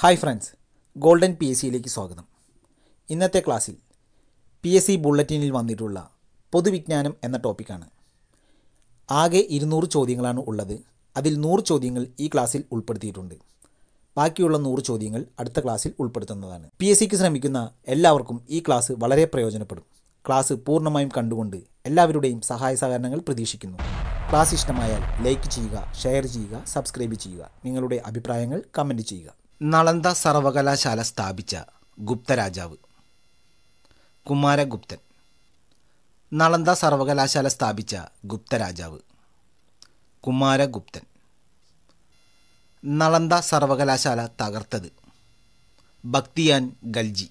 hi friends golden P S സിയിലേക്ക് സ്വാഗതം ഇന്നത്തെ ക്ലാസ്സിൽ പി എസ് സി ബുള്ളറ്റിനിൽ വന്നിട്ടുള്ള പൊതുവിജ്ഞാനം എന്ന ടോപ്പിക്കാണ് ആകെ ഇരുന്നൂറ് ചോദ്യങ്ങളാണ് ഉള്ളത് അതിൽ നൂറ് ചോദ്യങ്ങൾ ഈ ക്ലാസ്സിൽ ഉൾപ്പെടുത്തിയിട്ടുണ്ട് ബാക്കിയുള്ള നൂറ് ചോദ്യങ്ങൾ അടുത്ത ക്ലാസ്സിൽ ഉൾപ്പെടുത്തുന്നതാണ് പി എസ് സിക്ക് ശ്രമിക്കുന്ന എല്ലാവർക്കും ഈ ക്ലാസ് വളരെ പ്രയോജനപ്പെടും ക്ലാസ് പൂർണ്ണമായും കണ്ടുകൊണ്ട് എല്ലാവരുടെയും സഹായ സഹകരണങ്ങൾ പ്രതീക്ഷിക്കുന്നു ക്ലാസ് ഇഷ്ടമായാൽ ലൈക്ക് ചെയ്യുക ഷെയർ ചെയ്യുക സബ്സ്ക്രൈബ് ചെയ്യുക നിങ്ങളുടെ അഭിപ്രായങ്ങൾ കമൻറ്റ് ചെയ്യുക നളന്ദ സർവകലാശാല സ്ഥാപിച്ച ഗുപ്തരാജാവ് കുമാരഗുപ്തൻ നളന്ദ സർവകലാശാല സ്ഥാപിച്ച ഗുപ്തരാജാവ് കുമാരഗുപ്തൻ നളന്ദ സർവകലാശാല തകർത്തത് ഭക്തിയാൻ ഗൽജി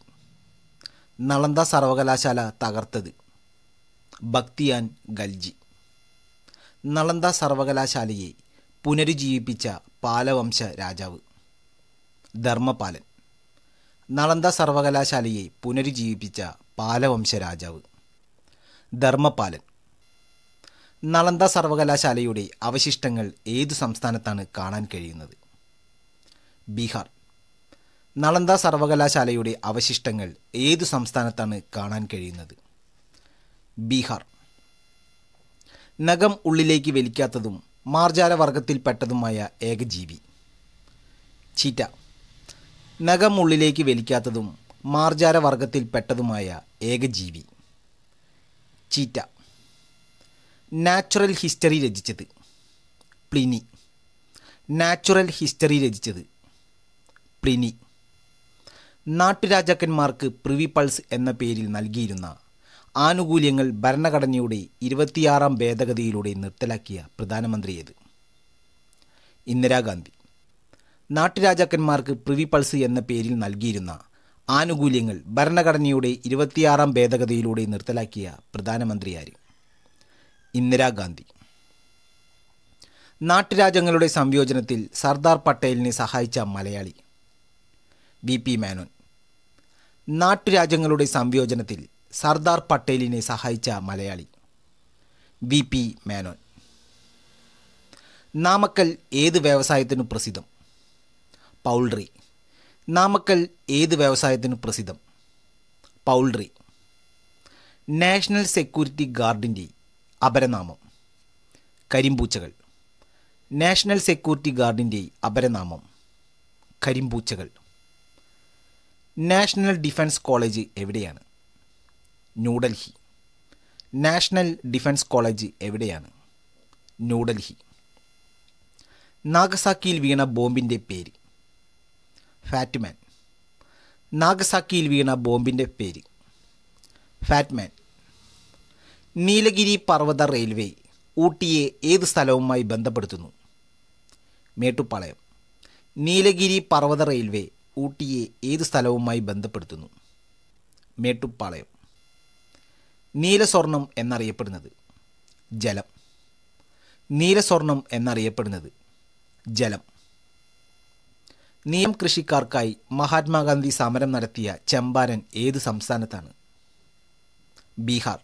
നളന്ദ സർവകലാശാല തകർത്തത് ഭക്തിയാൻ ഗൽജി നളന്ദ സർവകലാശാലയെ പുനരുജ്ജീവിപ്പിച്ച പാലവംശ രാജാവ് ധർമ്മപാലൻ നളന്ദ സർവകലാശാലയെ പുനരുജ്ജീവിപ്പിച്ച പാലവംശ രാജാവ് ധർമ്മപാലൻ നളന്ദ സർവകലാശാലയുടെ അവശിഷ്ടങ്ങൾ ഏത് സംസ്ഥാനത്താണ് കാണാൻ കഴിയുന്നത് ബീഹാർ നളന്ദ സർവകലാശാലയുടെ അവശിഷ്ടങ്ങൾ ഏത് സംസ്ഥാനത്താണ് കാണാൻ കഴിയുന്നത് ബീഹാർ നഖം ഉള്ളിലേക്ക് വലിക്കാത്തതും മാർജാല ഏകജീവി ചീറ്റ നഖമുള്ളിലേക്ക് വലിക്കാത്തതും മാർജാര ഏക ഏകജീവി ചീറ്റ നാച്ചുറൽ ഹിസ്റ്ററി രചിച്ചത് പ്ലിനി നാച്ചുറൽ ഹിസ്റ്ററി രചിച്ചത് പ്ലിനി നാട്ടുരാജാക്കന്മാർക്ക് പ്രിവി പൾസ് എന്ന പേരിൽ നൽകിയിരുന്ന ആനുകൂല്യങ്ങൾ ഭരണഘടനയുടെ ഇരുപത്തിയാറാം ഭേദഗതിയിലൂടെ നിർത്തലാക്കിയ പ്രധാനമന്ത്രിയേത് ഇന്ദിരാഗാന്ധി നാട്ടുരാജാക്കന്മാർക്ക് പ്രിവി പൾസ് എന്ന പേരിൽ നൽകിയിരുന്ന ആനുകൂല്യങ്ങൾ ഭരണഘടനയുടെ ഇരുപത്തിയാറാം ഭേദഗതിയിലൂടെ നിർത്തലാക്കിയ പ്രധാനമന്ത്രിയാര് ഇന്ദിരാഗാന്ധി നാട്ടുരാജ്യങ്ങളുടെ സംയോജനത്തിൽ സർദാർ പട്ടേലിനെ സഹായിച്ച മലയാളി വി പി മേനോൻ നാട്ടുരാജ്യങ്ങളുടെ സംയോജനത്തിൽ സർദാർ പട്ടേലിനെ സഹായിച്ച മലയാളി വി പി മേനോൻ നാമക്കൽ ഏത് വ്യവസായത്തിനു പ്രസിദ്ധം പൗൾട്രി നാമക്കൽ ഏത് വ്യവസായത്തിനും പ്രസിദ്ധം പൗൾട്രി നാഷണൽ സെക്യൂരിറ്റി ഗാർഡിൻ്റെ അപരനാമം കരിമ്പൂച്ചകൾ നാഷണൽ സെക്യൂരിറ്റി ഗാർഡിൻ്റെ അപരനാമം കരിമ്പൂച്ചകൾ നാഷണൽ ഡിഫൻസ് കോളേജ് എവിടെയാണ് ന്യൂഡൽഹി നാഷണൽ ഡിഫൻസ് കോളേജ് എവിടെയാണ് ന്യൂഡൽഹി നാഗസാക്കിയിൽ വീണ ബോംബിൻ്റെ പേര് ഫാറ്റ്മാൻ നാഗസാക്കിയിൽ വീണ ബോംബിൻ്റെ പേര് ഫാറ്റ്മാൻ നീലഗിരി പർവ്വത റെയിൽവേ ഊട്ടിയെ ഏത് സ്ഥലവുമായി ബന്ധപ്പെടുത്തുന്നു മേട്ടുപ്പാളയം നീലഗിരി പർവ്വത റെയിൽവേ ഊട്ടിയെ ഏത് സ്ഥലവുമായി ബന്ധപ്പെടുത്തുന്നു മേട്ടുപ്പാളയം നീലസ്വർണം എന്നറിയപ്പെടുന്നത് ജലം നീലസ്വർണം എന്നറിയപ്പെടുന്നത് ജലം നിയം കൃഷിക്കാർക്കായി മഹാത്മാഗാന്ധി സമരം നടത്തിയ ചമ്പാരൻ ഏത് സംസ്ഥാനത്താണ് ബീഹാർ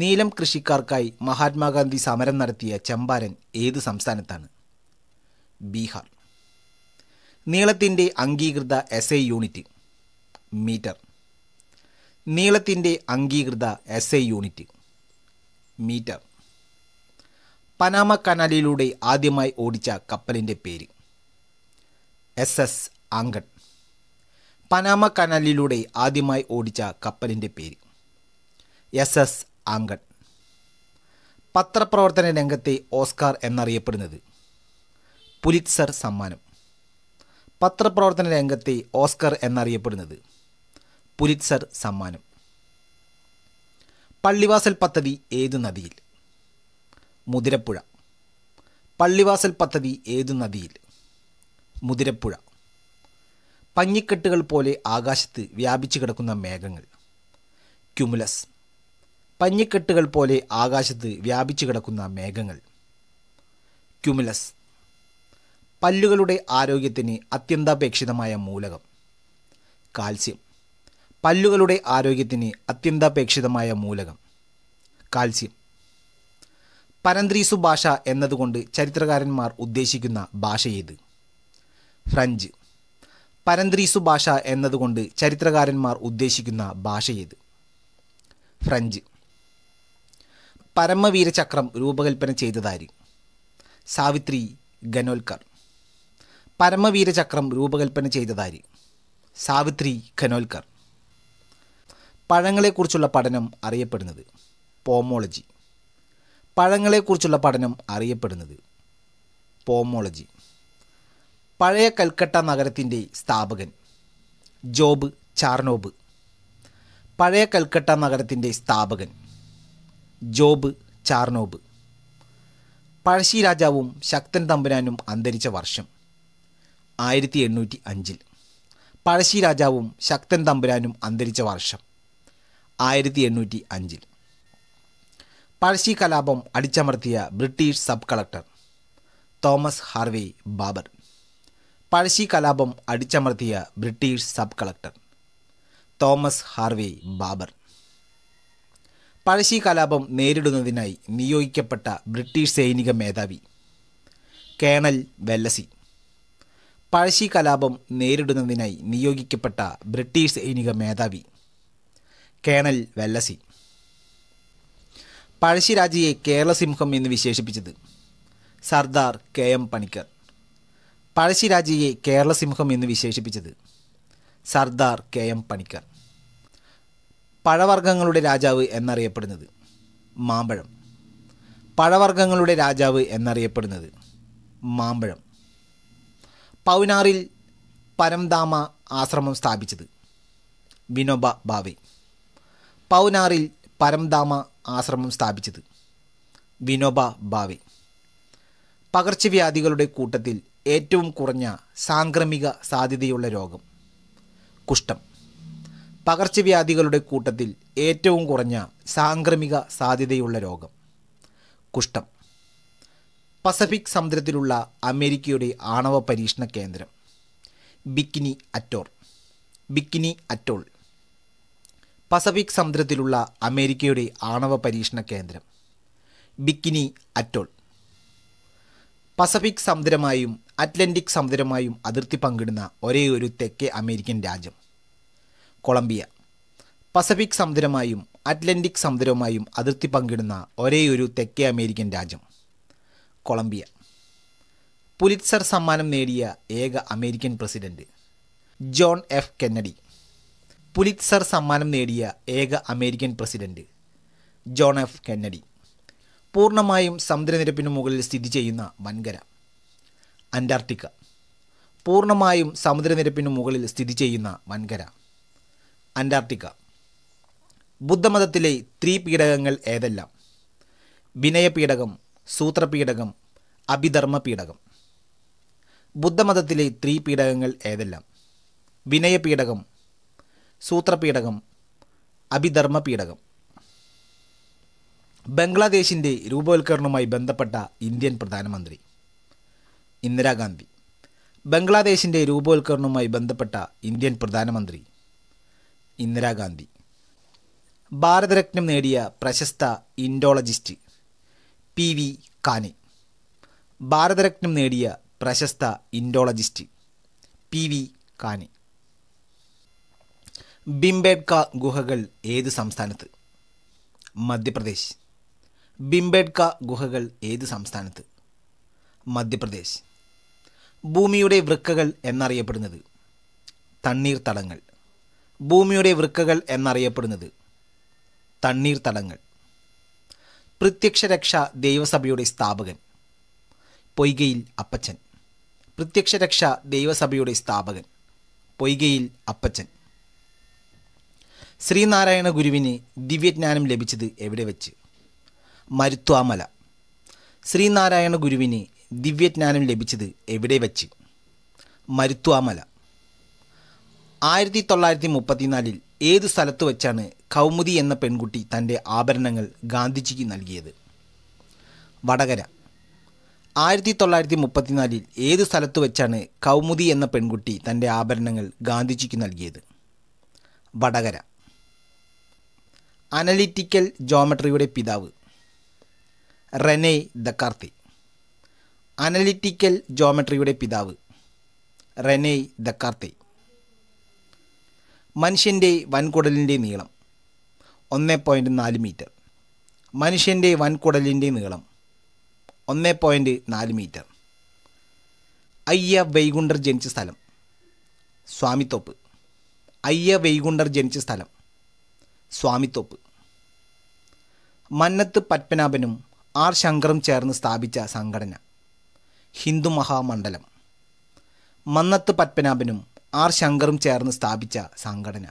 നീലം കൃഷിക്കാർക്കായി മഹാത്മാഗാന്ധി സമരം നടത്തിയ ചമ്പാരൻ ഏത് സംസ്ഥാനത്താണ് ബീഹാർ നീളത്തിൻ്റെ അംഗീകൃത എസ് ഐ യൂണിറ്റ് മീറ്റർ നീളത്തിൻ്റെ അംഗീകൃത S I unit metre Panama കനാലിലൂടെ ആദ്യമായി ഓടിച്ച കപ്പലിൻ്റെ പേര് എസ് എസ് ആങ്കൺ പനാമ കനാലിലൂടെ ആദ്യമായി ഓടിച്ച കപ്പലിൻ്റെ പേര് എസ് എസ് ആങ്കൺ പത്രപ്രവർത്തന രംഗത്തെ ഓസ്കാർ എന്നറിയപ്പെടുന്നത് പുലിറ്റ്സർ സമ്മാനം പത്രപ്രവർത്തന രംഗത്തെ ഓസ്കർ എന്നറിയപ്പെടുന്നത് പുലിറ്റ്സർ സമ്മാനം പള്ളിവാസൽ പദ്ധതി ഏതു നദിയിൽ മുതിരപ്പുഴ പള്ളിവാസൽ പദ്ധതി ഏതു നദിയിൽ മുതിരപ്പുഴ പഞ്ഞിക്കെട്ടുകൾ പോലെ ആകാശത്ത് വ്യാപിച്ചു കിടക്കുന്ന മേഘങ്ങൾ ക്യുമുലസ് പഞ്ഞിക്കെട്ടുകൾ പോലെ ആകാശത്ത് വ്യാപിച്ചു കിടക്കുന്ന മേഘങ്ങൾ ക്യുമുലസ് പല്ലുകളുടെ ആരോഗ്യത്തിന് അത്യന്താപേക്ഷിതമായ മൂലകം കാൽസ്യം പല്ലുകളുടെ ആരോഗ്യത്തിന് അത്യന്താപേക്ഷിതമായ മൂലകം കാൽസ്യം പരന്ത്രീസു ഭാഷ എന്നതുകൊണ്ട് ചരിത്രകാരന്മാർ ഉദ്ദേശിക്കുന്ന ഭാഷയേത് ഫ്രഞ്ച് പരന്ത്രീസു ഭാഷ എന്നതുകൊണ്ട് ചരിത്രകാരന്മാർ ഉദ്ദേശിക്കുന്ന ഭാഷയേത് ഫ്രഞ്ച് പരമവീരചക്രം രൂപകൽപ്പന ചെയ്തതാര് സാവിത്രി ഖനോൽക്കർ പരമവീരചക്രം രൂപകൽപ്പന ചെയ്തതാര് സാവിത്രി ഖനോൽക്കർ പഴങ്ങളെക്കുറിച്ചുള്ള പഠനം അറിയപ്പെടുന്നത് പോമോളജി പഴങ്ങളെക്കുറിച്ചുള്ള പഠനം അറിയപ്പെടുന്നത് പോമോളജി പഴയ കൽക്കട്ട നഗരത്തിൻ്റെ സ്ഥാപകൻ ജോബ് ചാർണോബ് പഴയ കൽക്കട്ട നഗരത്തിൻ്റെ സ്ഥാപകൻ ജോബ് ചാർണോബ് പഴശ്ശി രാജാവും ശക്തൻ തമ്പുരാനും അന്തരിച്ച വർഷം ആയിരത്തി എണ്ണൂറ്റി അഞ്ചിൽ പഴശ്ശി രാജാവും ശക്തൻ തമ്പുരാനും അന്തരിച്ച വർഷം ആയിരത്തി എണ്ണൂറ്റി അഞ്ചിൽ പഴശ്ശി കലാപം അടിച്ചമർത്തിയ British sub collector Thomas Harvey Baber Pazhassi കലാപം അടിച്ചമർത്തിയ British sub collector Thomas Harvey Baber Pazhassi കലാപം നേരിടുന്നതിനായി നിയോഗിക്കപ്പെട്ട ബ്രിട്ടീഷ് സൈനിക മേധാവി കേണൽ വെല്ലസി പഴശ്ശി കലാപം നേരിടുന്നതിനായി നിയോഗിക്കപ്പെട്ട ബ്രിട്ടീഷ് സൈനിക മേധാവി കേണൽ വെല്ലസി പഴശ്ശിരാജയെ കേരളസിംഹം എന്ന് വിശേഷിപ്പിച്ചത് സർദാർ കെ എം പണിക്കർ പഴശ്ശിരാജയെ കേരളസിംഹം എന്ന് വിശേഷിപ്പിച്ചത് സർദാർ കെ എം പണിക്കർ പഴവർഗ്ഗങ്ങളുടെ രാജാവ് എന്നറിയപ്പെടുന്നത് മാമ്പഴം പഴവർഗ്ഗങ്ങളുടെ രാജാവ് എന്നറിയപ്പെടുന്നത് മാമ്പഴം പൗനാറിൽ പരംദാമ ആശ്രമം സ്ഥാപിച്ചത് വിനോബ ഭാവെ പൗനാറിൽ പരംദാമ ആശ്രമം സ്ഥാപിച്ചത് വിനോബ ഭാവെ പകർച്ചവ്യാധികളുടെ കൂട്ടത്തിൽ ഏറ്റവും കുറഞ്ഞ സാംക്രമിക സാധ്യതയുള്ള രോഗം കുഷ്ഠം പകർച്ചവ്യാധികളുടെ കൂട്ടത്തിൽ ഏറ്റവും കുറഞ്ഞ സാംക്രമിക സാധ്യതയുള്ള രോഗം കുഷ്ഠം പസഫിക് സമുദ്രത്തിലുള്ള അമേരിക്കയുടെ ആണവ പരീക്ഷണ കേന്ദ്രം Bikini atoll Bikini atoll Pacific സമുദ്രത്തിലുള്ള അമേരിക്കയുടെ ആണവ പരീക്ഷണ കേന്ദ്രം ബിക്കിനി അറ്റോൾ പസഫിക് സമുദ്രമായും അറ്റ്ലന്റിക് സമുദ്രമായും അതിർത്തി പങ്കിടുന്ന ഒരേയൊരു തെക്കേ അമേരിക്കൻ രാജ്യം കൊളംബിയ പസഫിക് സമുദ്രമായും അറ്റ്ലന്റിക് സമുദ്രവുമായും അതിർത്തി പങ്കിടുന്ന ഒരേയൊരു തെക്കേ അമേരിക്കൻ രാജ്യം കൊളംബിയ പുലിറ്റ്സർ സമ്മാനം നേടിയ ഏക American president John F Kennedy Pulitzer സമ്മാനം നേടിയ ഏക American president John F Kennedy പൂർണ്ണമായും സമുദ്രനിരപ്പിന് മുകളിൽ സ്ഥിതി ചെയ്യുന്ന വൻകര അന്റാർട്ടിക്ക പൂർണ്ണമായും സമുദ്രനിരപ്പിനു മുകളിൽ സ്ഥിതി ചെയ്യുന്ന വൻകര അന്റാർട്ടിക്ക ബുദ്ധമതത്തിലെ ത്രീ പീഡകങ്ങൾ ഏതെല്ലാം വിനയപീഡകം സൂത്രപീഡകം അഭിധർമ്മപീഡകം ബുദ്ധമതത്തിലെ ത്രീ പീഡകങ്ങൾ ഏതെല്ലാം വിനയപീഡകം സൂത്രപീഡകം അഭിധർമ്മപീഡകം ബംഗ്ലാദേശിൻ്റെ രൂപവൽക്കരണവുമായി ബന്ധപ്പെട്ട ഇന്ത്യൻ പ്രധാനമന്ത്രി ഇന്ദിരാഗാന്ധി ബംഗ്ലാദേശിൻ്റെ രൂപവൽക്കരണവുമായി ബന്ധപ്പെട്ട ഇന്ത്യൻ പ്രധാനമന്ത്രി ഇന്ദിരാഗാന്ധി ഭാരതരത്നം നേടിയ പ്രശസ്ത ഇൻഡോളജിസ്റ്റ് പി വി കാനെ ഭാരതരത്നം നേടിയ പ്രശസ്ത Indologist P V Kane Bhimbetka ഗുഹകൾ ഏത് സംസ്ഥാനത്ത് മധ്യപ്രദേശ് ബിംബേഡ്ക ഗുഹകൾ ഏത് സംസ്ഥാനത്ത് മധ്യപ്രദേശ് ഭൂമിയുടെ വൃക്കകൾ എന്നറിയപ്പെടുന്നത് തണ്ണീർത്തടങ്ങൾ ഭൂമിയുടെ വൃക്കകൾ എന്നറിയപ്പെടുന്നത് തണ്ണീർത്തടങ്ങൾ പ്രത്യക്ഷരക്ഷ ദൈവസഭയുടെ സ്ഥാപകൻ പൊയ്കയിൽ അപ്പച്ചൻ പ്രത്യക്ഷരക്ഷ ദൈവസഭയുടെ സ്ഥാപകൻ പൊയ്കയിൽ അപ്പച്ചൻ ശ്രീനാരായണ ഗുരുവിന് ദിവ്യജ്ഞാനം ലഭിച്ചത് എവിടെ വെച്ച് മരുത്വാമല ശ്രീനാരായണ ഗുരുവിന് ദിവ്യജ്ഞാനം ലഭിച്ചത് എവിടെ വച്ച് മരുത്വാമല ആയിരത്തി തൊള്ളായിരത്തി മുപ്പത്തിനാലിൽ ഏത് സ്ഥലത്ത് വെച്ചാണ് കൗമുദി എന്ന പെൺകുട്ടി തൻ്റെ ആഭരണങ്ങൾ ഗാന്ധിജിക്ക് നൽകിയത് വടകര ആയിരത്തി തൊള്ളായിരത്തി മുപ്പത്തിനാലിൽ ഏത് സ്ഥലത്ത് വെച്ചാണ് കൗമുദി എന്ന പെൺകുട്ടി തൻ്റെ ആഭരണങ്ങൾ ഗാന്ധിജിക്ക് നൽകിയത് വടകര അനലിറ്റിക്കൽ ജോമട്രിയുടെ പിതാവ് റെനെ ദക്കാർത്തി അനലിറ്റിക്കൽ ജോമെട്രിയുടെ പിതാവ് റെനെ ദക്കാർത്തെ മനുഷ്യൻ്റെ വൻകുടലിൻ്റെ നീളം ഒന്ന് പോയിൻ്റ് നാല് മീറ്റർ മനുഷ്യൻ്റെ വൻകുടലിൻ്റെ നീളം ഒന്ന് പോയിൻ്റ് നാല് മീറ്റർ അയ്യ വൈകുണ്ടർ ജനിച്ച സ്ഥലം സ്വാമിത്തോപ്പ് അയ്യ വൈകുണ്ടർ ജനിച്ച സ്ഥലം സ്വാമിത്തോപ്പ് മന്നത്ത് പത്മനാഭനും ആർ ശങ്കറും ചേർന്ന് സ്ഥാപിച്ച സംഘടന ഹിന്ദു മഹാമണ്ഡലം മന്നത്ത് പത്മനാഭനും ആർ ശങ്കറും ചേർന്ന് സ്ഥാപിച്ച സംഘടന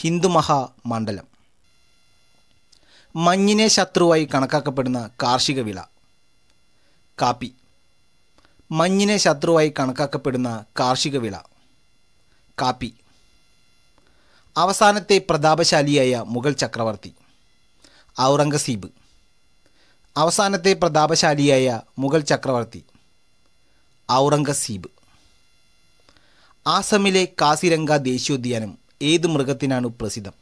ഹിന്ദു മഹാമണ്ഡലം മഞ്ഞിനെ ശത്രുവായി കണക്കാക്കപ്പെടുന്ന കാർഷിക വിള കാപ്പി മഞ്ഞിനെ ശത്രുവായി കണക്കാക്കപ്പെടുന്ന കാർഷിക വിള കാപ്പി അവസാനത്തെ പ്രതാപശാലിയായ മുഗൾ ചക്രവർത്തി ഔറംഗസീബ് അവസാനത്തെ പ്രതാപശാലിയായ മുഗൾ ചക്രവർത്തി ഔറംഗസീബ് ആസമിലെ കാസിരംഗ ദേശീയോദ്യാനം ഏത് മൃഗത്തിനാണ് പ്രസിദ്ധം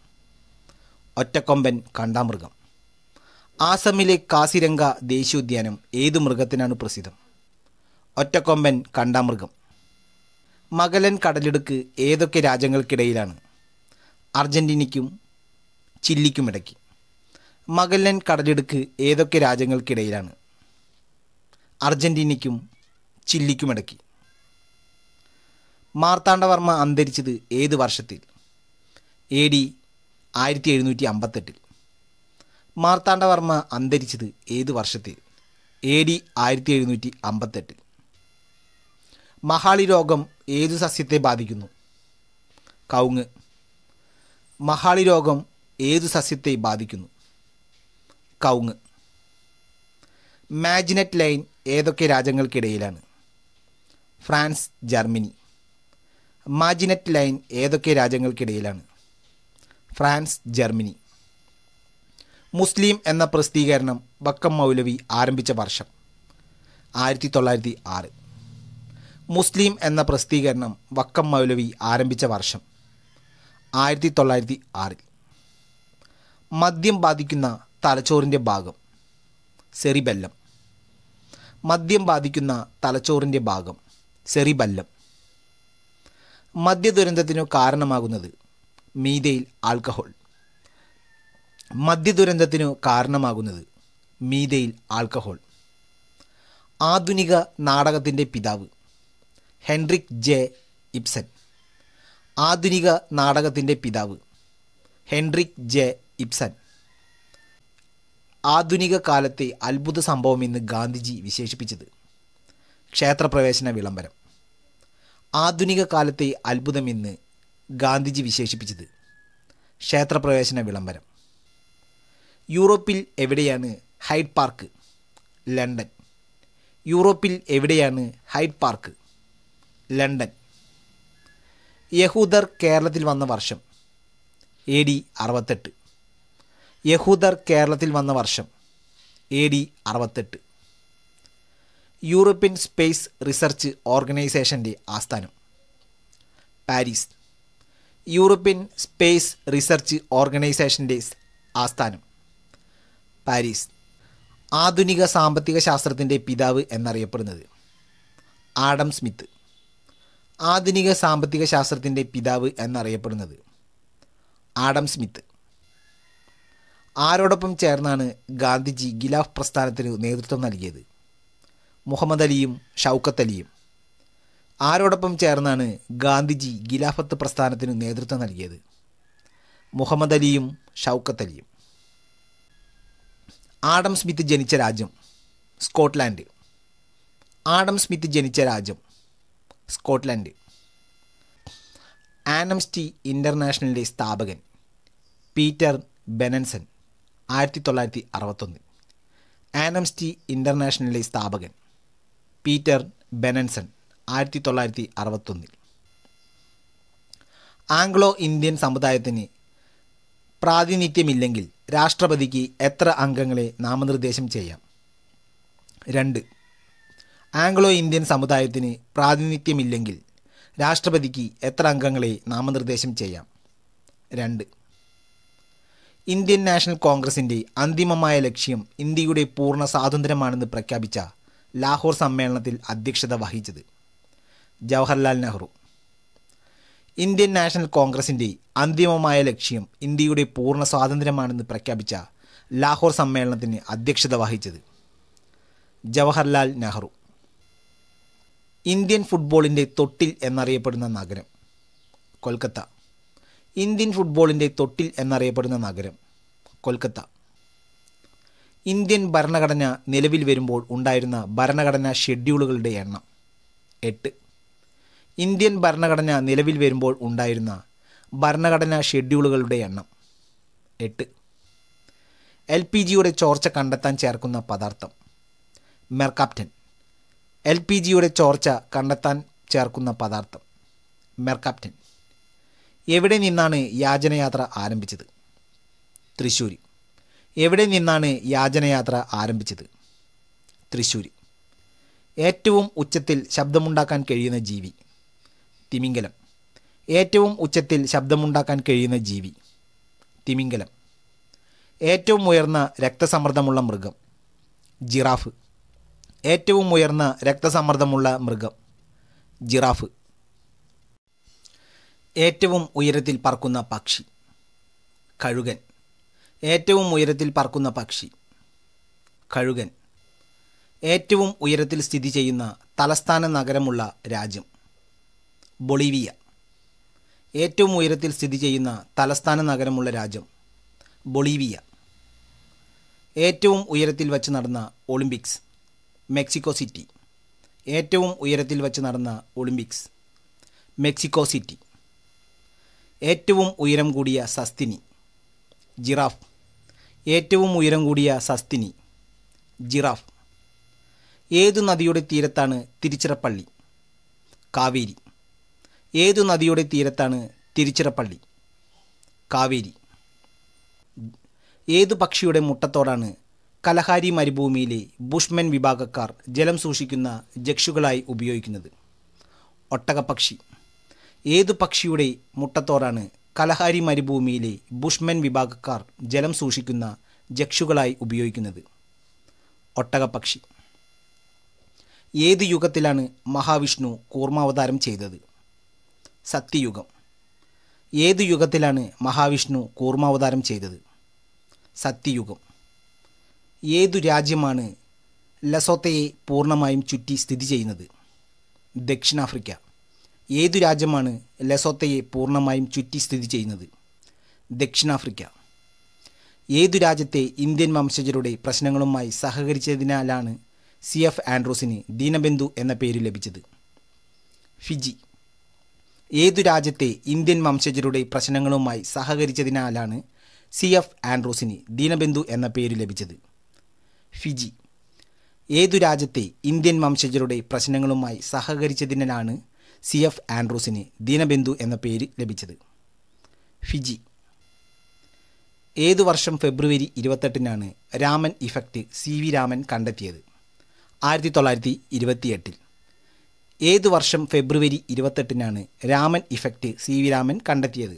ഒറ്റക്കൊമ്പൻ കണ്ടാമൃഗം ആസമിലെ കാസിരംഗ ദേശീയോദ്യാനം ഏത് മൃഗത്തിനാണ് പ്രസിദ്ധം ഒറ്റക്കൊമ്പൻ കണ്ടാമൃഗം മകലൻ കടലിടുക്ക് ഏതൊക്കെ രാജ്യങ്ങൾക്കിടയിലാണ് അർജൻറ്റീനയ്ക്കും ചില്ലിക്കുമിടയ്ക്ക് മകലൻ കടലിടുക്ക് ഏതൊക്കെ രാജ്യങ്ങൾക്കിടയിലാണ് അർജൻറ്റീനയ്ക്കും ചില്ലിക്കുമടക്കി മാർത്താണ്ഡവർമ്മ അന്തരിച്ചത് ഏത് വർഷത്തിൽ എ ഡി ആയിരത്തി എഴുന്നൂറ്റി അമ്പത്തെട്ടിൽ മാർത്താണ്ഡവർമ്മ അന്തരിച്ചത് ഏത് വർഷത്തിൽ എ ഡി ആയിരത്തി എഴുന്നൂറ്റി അമ്പത്തെട്ടിൽ മഹാളി രോഗം ഏതു സസ്യത്തെ ബാധിക്കുന്നു കൗങ്ങ് മഹാളി രോഗം ഏതു സസ്യത്തെ ബാധിക്കുന്നു കൗങ്ങ് മാജിനറ്റ് ലൈൻ ഏതൊക്കെ രാജ്യങ്ങൾക്കിടയിലാണ് ഫ്രാൻസ് ജർമ്മനി മാജിനറ്റ് ലൈൻ ഏതൊക്കെ രാജ്യങ്ങൾക്കിടയിലാണ് ഫ്രാൻസ് ജർമ്മനി മുസ്ലിം എന്ന പ്രസിദ്ധീകരണം വക്കം മൗലവി ആരംഭിച്ച വർഷം ആയിരത്തി തൊള്ളായിരത്തി ആറ് മുസ്ലിം എന്ന പ്രസിദ്ധീകരണം വക്കം മൗലവി ആരംഭിച്ച വർഷം ആയിരത്തി തൊള്ളായിരത്തി ആറിൽ മദ്യം ബാധിക്കുന്ന തലച്ചോറിൻ്റെ ഭാഗം സെറിബെല്ലം മദ്യം ബാധിക്കുന്ന തലച്ചോറിൻ്റെ ഭാഗം സെറിബല്ലം മദ്യദുരന്തത്തിനു കാരണമാകുന്നത് മീതയിൽ ആൽക്കഹോൾ മദ്യദുരന്തത്തിനു കാരണമാകുന്നത് മീതയിൽ ആൽക്കഹോൾ ആധുനിക നാടകത്തിൻ്റെ പിതാവ് ഹെൻറിക് ജെ ഇബ്സൻ ആധുനിക നാടകത്തിൻ്റെ പിതാവ് ഹെൻറിക് ജെ ഇബ്സൻ ആധുനിക കാലത്തെ അത്ഭുത സംഭവമെന്ന് ഗാന്ധിജി വിശേഷിപ്പിച്ചത് ക്ഷേത്രപ്രവേശന വിളംബരം ആധുനിക കാലത്തെ അത്ഭുതം എന്ന് ഗാന്ധിജി വിശേഷിപ്പിച്ചത് ക്ഷേത്രപ്രവേശന വിളംബരം യൂറോപ്പിൽ എവിടെയാണ് ഹൈഡ് പാർക്ക് ലണ്ടൻ യൂറോപ്പിൽ എവിടെയാണ് ഹൈഡ് പാർക്ക് ലണ്ടൻ യഹൂദർ കേരളത്തിൽ വന്ന വർഷം എ ഡി അറുപത്തെട്ട് യഹൂദർ കേരളത്തിൽ വന്ന വർഷം എ ഡി അറുപത്തെട്ട് യൂറോപ്യൻ സ്പേസ് റിസർച്ച് ഓർഗനൈസേഷൻ്റെ ആസ്ഥാനം പാരീസ് യൂറോപ്യൻ സ്പേസ് റിസർച്ച് ഓർഗനൈസേഷൻ്റെ ആസ്ഥാനം പാരീസ് ആധുനിക സാമ്പത്തിക ശാസ്ത്രത്തിൻ്റെ പിതാവ് എന്നറിയപ്പെടുന്നത് ആഡം സ്മിത്ത് ആധുനിക സാമ്പത്തിക ശാസ്ത്രത്തിൻ്റെ പിതാവ് എന്നറിയപ്പെടുന്നത് ആഡം സ്മിത്ത് ആരോടൊപ്പം ചേർന്നാണ് ഗാന്ധിജി ഗിലാഫ് പ്രസ്ഥാനത്തിന് നേതൃത്വം നൽകിയത് മുഹമ്മദ് അലിയും ഷൗക്കത്ത് അലിയും ആരോടൊപ്പം ചേർന്നാണ് ഗാന്ധിജി ഗിലാഫത്ത് പ്രസ്ഥാനത്തിന് നേതൃത്വം നൽകിയത് മുഹമ്മദ് അലിയും ഷൗക്കത്ത് അലിയും ആഡം സ്മിത്ത് ജനിച്ച രാജ്യം സ്കോട്ട്ലാൻഡ് ആഡം സ്മിത്ത് ജനിച്ച രാജ്യം സ്കോട്ട്ലാൻഡ് ആനംസ്റ്റി ഇൻ്റർനാഷണലിൻ്റെ സ്ഥാപകൻ പീറ്റർ ബെനൻസൺ ആയിരത്തി തൊള്ളായിരത്തി അറുപത്തൊന്ന് ആനംസ്റ്റി ഇൻ്റർനാഷണലിൻ്റെ സ്ഥാപകൻ പീറ്റർ ബെനൻസൺ ആയിരത്തി തൊള്ളായിരത്തി അറുപത്തൊന്നിൽ ആംഗ്ലോ ഇന്ത്യൻ സമുദായത്തിന് പ്രാതിനിധ്യമില്ലെങ്കിൽ രാഷ്ട്രപതിക്ക് എത്ര അംഗങ്ങളെ നാമനിർദ്ദേശം ചെയ്യാം രണ്ട് ആംഗ്ലോ ഇന്ത്യൻ സമുദായത്തിന് പ്രാതിനിധ്യമില്ലെങ്കിൽ രാഷ്ട്രപതിക്ക് എത്ര അംഗങ്ങളെ നാമനിർദ്ദേശം ചെയ്യാം രണ്ട് ഇന്ത്യൻ നാഷണൽ കോൺഗ്രസിൻ്റെ അന്തിമമായ ലക്ഷ്യം ഇന്ത്യയുടെ പൂർണ്ണ സ്വാതന്ത്ര്യമാണെന്ന് പ്രഖ്യാപിച്ച ലാഹോർ സമ്മേളനത്തിൽ അധ്യക്ഷത വഹിച്ചത് ജവഹർലാൽ നെഹ്റു ഇന്ത്യൻ നാഷണൽ കോൺഗ്രസിൻ്റെ അന്തിമമായ ലക്ഷ്യം ഇന്ത്യയുടെ പൂർണ്ണ സ്വാതന്ത്ര്യമാണെന്ന് പ്രഖ്യാപിച്ച ലാഹോർ സമ്മേളനത്തിന് അധ്യക്ഷത വഹിച്ചത് ജവഹർലാൽ നെഹ്റു ഇന്ത്യൻ ഫുട്ബോളിൻ്റെ തൊട്ടിൽ എന്നറിയപ്പെടുന്ന നഗരം കൊൽക്കത്ത ഇന്ത്യൻ ഫുട്ബോളിൻ്റെ തൊട്ടിൽ എന്നറിയപ്പെടുന്ന നഗരം കൊൽക്കത്ത ഇന്ത്യൻ ഭരണഘടന നിലവിൽ വരുമ്പോൾ ഉണ്ടായിരുന്ന ഭരണഘടനാ ഷെഡ്യൂളുകളുടെ എണ്ണം എട്ട് ഇന്ത്യൻ ഭരണഘടന നിലവിൽ വരുമ്പോൾ ഉണ്ടായിരുന്ന ഭരണഘടനാ ഷെഡ്യൂളുകളുടെ എണ്ണം എട്ട് എൽ പി ജിയുടെ ചോർച്ച കണ്ടെത്താൻ ചേർക്കുന്ന പദാർത്ഥം മെർക്കാപ്റ്റൻ എൽ പി ജിയുടെ ചോർച്ച കണ്ടെത്താൻ ചേർക്കുന്ന പദാർത്ഥം മെർക്കാപ്റ്റൻ എവിടെ നിന്നാണ് യാചനയാത്ര ആരംഭിച്ചത് തൃശ്ശൂർ എവിടെ നിന്നാണ് യാചനയാത്ര ആരംഭിച്ചത് തൃശ്ശൂർ ഏറ്റവും ഉച്ചത്തിൽ ശബ്ദമുണ്ടാക്കാൻ കഴിയുന്ന ജീവി തിമിംഗലം ഏറ്റവും ഉച്ചത്തിൽ ശബ്ദമുണ്ടാക്കാൻ കഴിയുന്ന ജീവി തിമിംഗലം ഏറ്റവും ഉയർന്ന രക്തസമ്മർദ്ദമുള്ള മൃഗം ജിറാഫ് ഏറ്റവും ഉയർന്ന രക്തസമ്മർദ്ദമുള്ള മൃഗം ജിറാഫ് ഏറ്റവും ഉയരത്തിൽ പറക്കുന്ന പക്ഷി കഴുകൻ ഏറ്റവും ഉയരത്തിൽ പറക്കുന്ന പക്ഷി കഴുകൻ ഏറ്റവും ഉയരത്തിൽ സ്ഥിതി ചെയ്യുന്ന തലസ്ഥാന നഗരമുള്ള രാജ്യം ബൊളീവിയ ഏറ്റവും ഉയരത്തിൽ സ്ഥിതി ചെയ്യുന്ന തലസ്ഥാന നഗരമുള്ള രാജ്യം ബൊളീവിയ ഏറ്റവും ഉയരത്തിൽ വച്ച് നടന്ന ഒളിമ്പിക്സ് മെക്സിക്കോ സിറ്റി ഏറ്റവും ഉയരത്തിൽ വച്ച് നടന്ന ഒളിമ്പിക്സ് മെക്സിക്കോ സിറ്റി ഏറ്റവും ഉയരം കൂടിയ സസ്തിനി ജിറാഫ് ഏറ്റവും ഉയരം കൂടിയ സസ്തിനി ജിറാഫ് ഏതു നദിയുടെ തീരത്താണ് തിരുച്ചിറപ്പള്ളി കാവേരി ഏതു നദിയുടെ തീരത്താണ് തിരുച്ചിറപ്പള്ളി കാവേരി ഏതു പക്ഷിയുടെ മുട്ടത്തോടാണ് കലഹാരി മരുഭൂമിയിലെ ബുഷ്മെൻ വിഭാഗക്കാർ ജലം സൂക്ഷിക്കുന്ന ജക്ഷുകളായി ഉപയോഗിക്കുന്നത് ഒട്ടകപ്പക്ഷി ഏതു പക്ഷിയുടെ മുട്ടത്തോടാണ് കലഹാരി മരുഭൂമിയിലെ ബുഷ്മെൻ വിഭാഗക്കാർ ജലം സൂക്ഷിക്കുന്ന ജക്ഷുകളായി ഉപയോഗിക്കുന്നത് ഒട്ടകപക്ഷി ഏത് യുഗത്തിലാണ് മഹാവിഷ്ണു കൂർമാവതാരം ചെയ്തത് സത്യയുഗം ഏത് യുഗത്തിലാണ് മഹാവിഷ്ണു കൂർമാവതാരം ചെയ്തത് സത്യയുഗം ഏതു രാജ്യമാണ് ലസോത്തയെ പൂർണ്ണമായും ചുറ്റി സ്ഥിതി ചെയ്യുന്നത് ദക്ഷിണാഫ്രിക്ക ഏതു രാജ്യമാണ് ലെസോത്തയെ പൂർണ്ണമായും ചുറ്റി സ്ഥിതി ചെയ്യുന്നത് ദക്ഷിണാഫ്രിക്ക ഏതു രാജ്യത്തെ ഇന്ത്യൻ വംശജരുടെ പ്രശ്നങ്ങളുമായി സഹകരിച്ചതിനാലാണ് സി എഫ് ആൻഡ്രോസിന് ദീനബന്ധു എന്ന പേര് ലഭിച്ചത് ഫിജി ഏതു രാജ്യത്തെ ഇന്ത്യൻ വംശജരുടെ പ്രശ്നങ്ങളുമായി സഹകരിച്ചതിനാലാണ് സി എഫ് ആൻഡ്രോസിന് ദീനബന്ധു എന്ന പേര് ലഭിച്ചത് ഫിജി ഏതു രാജ്യത്തെ ഇന്ത്യൻ വംശജരുടെ പ്രശ്നങ്ങളുമായി സഹകരിച്ചതിനാലാണ് സി എഫ് ആൻഡ്രൂസിന് ദീനബന്ധു എന്ന പേര് ലഭിച്ചത് ഫിജി ഏതു വർഷം ഫെബ്രുവരി ഇരുപത്തെട്ടിനാണ് Raman effect C V Raman കണ്ടെത്തിയത് ആയിരത്തി തൊള്ളായിരത്തി ഇരുപത്തിയെട്ടിൽ ഏതു വർഷം ഫെബ്രുവരി ഇരുപത്തെട്ടിനാണ് Raman effect C V Raman കണ്ടെത്തിയത്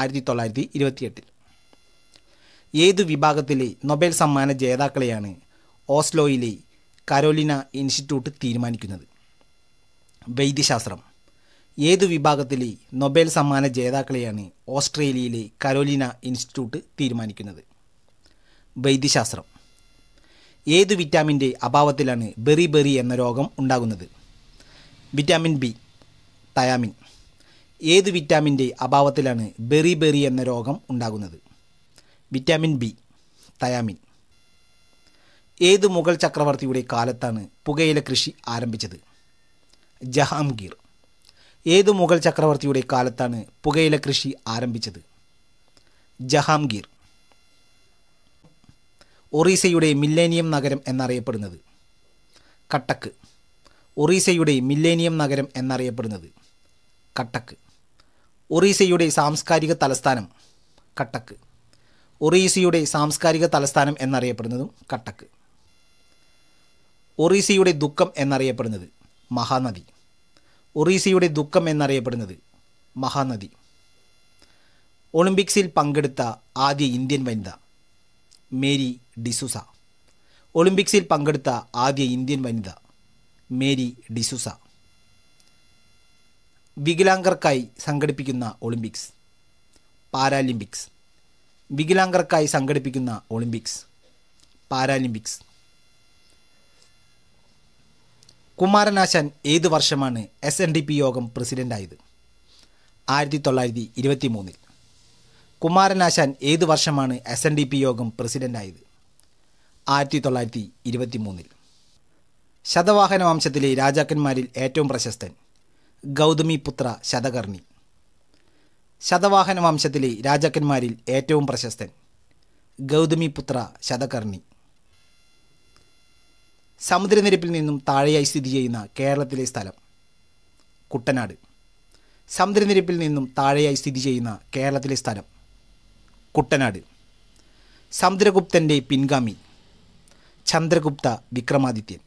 ആയിരത്തി തൊള്ളായിരത്തി ഇരുപത്തിയെട്ടിൽ ഏതു വിഭാഗത്തിലെ നൊബേൽ സമ്മാന ജേതാക്കളെയാണ് ഓസ്ലോയിലെ കരോലിന ഇൻസ്റ്റിറ്റ്യൂട്ട് തീരുമാനിക്കുന്നത് വൈദ്യശാസ്ത്രം ഏതു വിഭാഗത്തിലെ നൊബേൽ സമ്മാന ജേതാക്കളെയാണ് ഓസ്ട്രേലിയയിലെ കരോലിന ഇൻസ്റ്റിറ്റ്യൂട്ട് തീരുമാനിക്കുന്നത് വൈദ്യശാസ്ത്രം ഏതു വിറ്റാമിൻ്റെ അഭാവത്തിലാണ് ബെറി ബെറി എന്ന രോഗം ഉണ്ടാകുന്നത് വിറ്റാമിൻ ബി തയാമിൻ ഏത് വിറ്റാമിൻ്റെ അഭാവത്തിലാണ് ബെറി ബെറി എന്ന രോഗം ഉണ്ടാകുന്നത് വിറ്റാമിൻ ബി തയാമിൻ ഏത് മുഗൾ ചക്രവർത്തിയുടെ കാലത്താണ് പുകയില കൃഷി ആരംഭിച്ചത് ജഹാംഗീർ ഏത് മുഗൾ ചക്രവർത്തിയുടെ കാലത്താണ് പുകയില കൃഷി ആരംഭിച്ചത് ജഹാംഗീർ ഒറീസയുടെ മില്ലേനിയം നഗരം എന്നറിയപ്പെടുന്നത് കട്ടക്ക് ഒറീസയുടെ മില്ലേനിയം നഗരം എന്നറിയപ്പെടുന്നത് കട്ടക്ക് ഒറീസയുടെ സാംസ്കാരിക തലസ്ഥാനം കട്ടക്ക് ഒറീസയുടെ സാംസ്കാരിക തലസ്ഥാനം എന്നറിയപ്പെടുന്നതും കട്ടക്ക് ഒറീസയുടെ ദുഃഖം എന്നറിയപ്പെടുന്നത് മഹാനദി ഒറീസയുടെ ദുഃഖം എന്നറിയപ്പെടുന്നത് മഹാനദി ഒളിമ്പിക്സിൽ പങ്കെടുത്ത ആദ്യ ഇന്ത്യൻ വനിത മേരി ഡിസുസ ഒളിമ്പിക്സിൽ പങ്കെടുത്ത ആദ്യ ഇന്ത്യൻ വനിത മേരി ഡിസുസ വികലാംഗർക്കായി സംഘടിപ്പിക്കുന്ന ഒളിമ്പിക്സ് പാരാലിമ്പിക്സ് വികലാംഗർക്കായി സംഘടിപ്പിക്കുന്ന ഒളിമ്പിക്സ് പാരാലിമ്പിക്സ് കുമാരനാശാൻ ഏതു വർഷമാണ് എസ് എൻ ഡി പി യോഗം പ്രസിഡൻ്റായത് ആയിരത്തി തൊള്ളായിരത്തി ഇരുപത്തി മൂന്നിൽ കുമാരനാശാൻ ഏതു വർഷമാണ് എസ് എൻ ഡി പി യോഗം പ്രസിഡൻ്റായത് ആയിരത്തി തൊള്ളായിരത്തി ഇരുപത്തി മൂന്നിൽ ശതവാഹന വംശത്തിലെ രാജാക്കന്മാരിൽ ഏറ്റവും പ്രശസ്തൻ ഗൗതമി പുത്ര ശതകർണി ശതവാഹന വംശത്തിലെ രാജാക്കന്മാരിൽ ഏറ്റവും പ്രശസ്തൻ ഗൗതമി പുത്ര ശതകർണി സമുദ്രനിരപ്പിൽ നിന്നും താഴെയായി സ്ഥിതി ചെയ്യുന്ന കേരളത്തിലെ സ്ഥലം കുട്ടനാട് സമുദ്രനിരപ്പിൽ നിന്നും താഴെയായി സ്ഥിതി ചെയ്യുന്ന കേരളത്തിലെ സ്ഥലം കുട്ടനാട് സമുദ്രഗുപ്തൻ്റെ പിൻഗാമി ചന്ദ്രഗുപ്ത വിക്രമാദിത്യൻ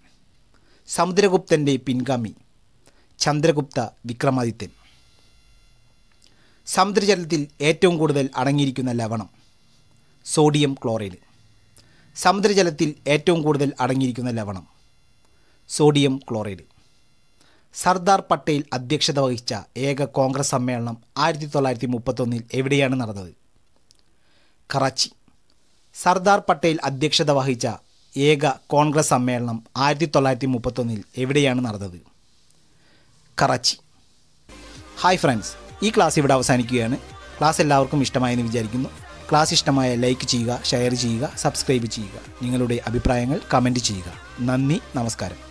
സമുദ്രഗുപ്തൻ്റെ പിൻഗാമി ചന്ദ്രഗുപ്ത വിക്രമാദിത്യൻ സമുദ്രജലത്തിൽ ഏറ്റവും കൂടുതൽ അടങ്ങിയിരിക്കുന്ന ലവണം സോഡിയം ക്ലോറൈഡ് സമുദ്രജലത്തിൽ ഏറ്റവും കൂടുതൽ അടങ്ങിയിരിക്കുന്ന ലവണം സോഡിയം ക്ലോറൈഡ് സർദാർ പട്ടേൽ അധ്യക്ഷത വഹിച്ച ഏക കോൺഗ്രസ് സമ്മേളനം ആയിരത്തി തൊള്ളായിരത്തി മുപ്പത്തൊന്നിൽ എവിടെയാണ് നടന്നത് കറാച്ചി സർദാർ പട്ടേൽ അധ്യക്ഷത വഹിച്ച ഏക കോൺഗ്രസ് സമ്മേളനം ആയിരത്തി തൊള്ളായിരത്തി മുപ്പത്തൊന്നിൽ എവിടെയാണ് നടന്നത് കറാച്ചി ഹായ് ഫ്രണ്ട്സ് ഈ ക്ലാസ് ഇവിടെ അവസാനിക്കുകയാണ് ക്ലാസ് എല്ലാവർക്കും ഇഷ്ടമായെന്ന് വിചാരിക്കുന്നു ക്ലാസ് ഇഷ്ടമായ ലൈക്ക് ചെയ്യുക ഷെയർ ചെയ്യുക സബ്സ്ക്രൈബ് ചെയ്യുക നിങ്ങളുടെ അഭിപ്രായങ്ങൾ കമൻറ്റ് ചെയ്യുക നന്ദി നമസ്കാരം